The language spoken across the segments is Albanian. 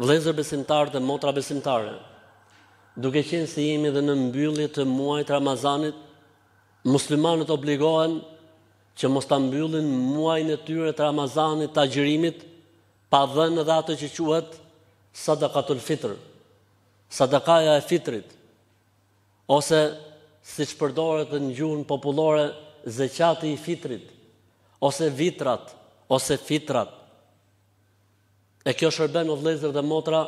vlezër besimtarë dhe motra besimtare, duke qenë se jemi dhe në mbyllit të muajt Ramazanit, muslimanët obligohen që mos të mbyllin muaj në tyre të Ramazanit të agjërimit, pa dhenë dhe atë që quhet sadakatul fitr, sadakaja e fitrit, ose si që përdoret në gjurën populore zëqati i fitrit, ose vitrat, ose fitrat, E kjo shërben o vlezër dhe motra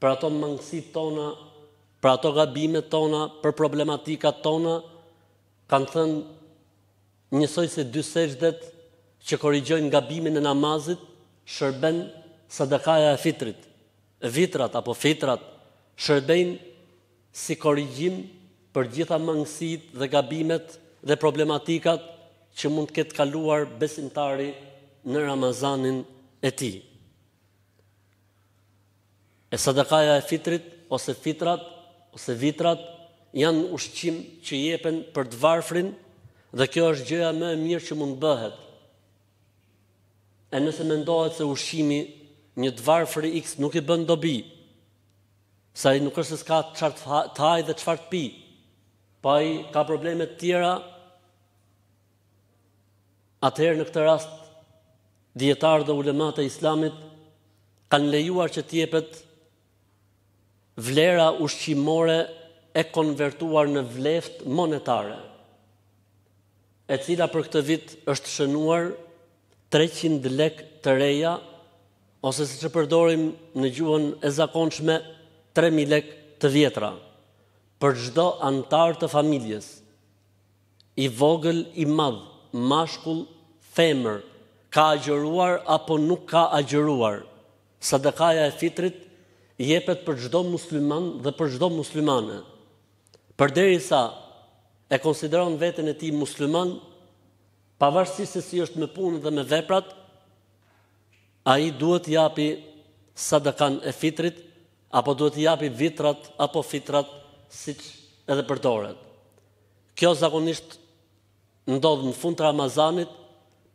për ato mangësit tona, për ato gabimet tona, për problematikat tona, kanë thënë njësoj se dy seshdet që korrigjojnë gabimin e namazit, shërben sadakaja e fitrit. Vitrat apo fitrat shërben si korrigjim për gjitha mangësit dhe gabimet dhe problematikat që mund të ketë kaluar besimtari në Ramazanin e tij. E sadakaja e fitrit, ose fitrat, ose vitrat, janë ushqim që jepen për të varfrin, dhe kjo është gjëja më e mirë që mund bëhet. E nëse me ndohet se ushqimi një të varfri x nuk i bën dobi, sa i nuk është se s'ka qartë të haj dhe qartë pi, pa po i ka problemet tjera, atëherë në këtë rast, djetarë dhe ulemate islamit, kanë lejuar që tjepet vlera ushqimore e konvertuar në vleft monetare, e cila për këtë vit është shënuar 300 lek të reja, ose si që përdorim në gjuhën e zakonshme 3.000 lek të vjetra, për gjdo antarë të familjes, i vogël, i madh, mashkull, femër, ka agjëruar apo nuk ka agjëruar, sadakaja e fitrit, jepet për çdo musliman dhe për çdo muslimane. sa e konsideron veten e tij musliman, pavarësisht se si është në punë dhe me veprat, ai duhet japi sadakan e fitrit apo duhet japi vitrat apo fitrat siç edhe përdoret. Kjo zakonisht ndodh në fund të Ramazanit,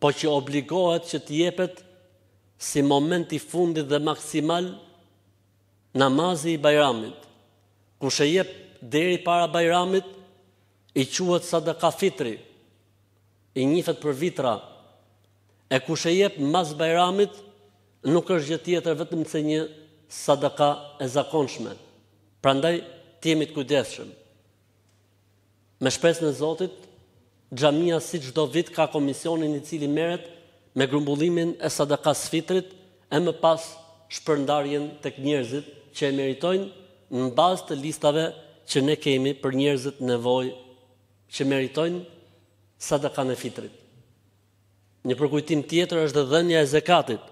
por që obligohet që të jepet si moment i fundit dhe maksimal namazi i bajramit, ku shë jep deri para bajramit, i quat sadaka fitri, i njifet për vitra, e ku shë jep mas bajramit, nuk është gjë tjetër vetëm se një sadaka e zakonshme. Pra ndaj, të kujdeshëm. Me shpes në Zotit, Gjamia si qdo vit ka komisionin i cili meret me grumbullimin e sadakas fitrit e më pas shpërndarjen të kënjërzit që e meritojnë në bazë të listave që ne kemi për njerëzit nevoj që meritojnë sadaka në fitrit. Një përkujtim tjetër është dhenja e zekatit.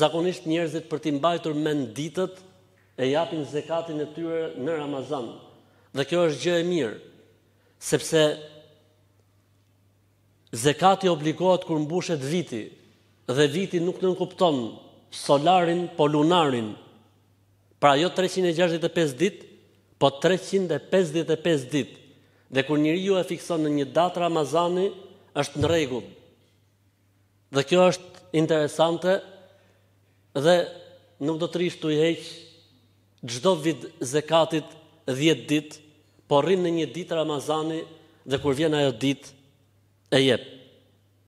Zakonisht njerëzit për të mbajtur me në ditët e japin zekatin e tyre në Ramazan. Dhe kjo është gjë e mirë, sepse zekati obligohet kur mbushet viti dhe viti nuk nënkupton solarin po lunarin, Pra jo 365 dit, po 355 dit. Dhe kur njëri ju e fikson në një datë Ramazani, është në regull. Dhe kjo është interesante dhe nuk do të rishtu i heqë gjdo vid zekatit 10 dit, po rrinë në një ditë Ramazani dhe kur vjen ajo ditë e jepë.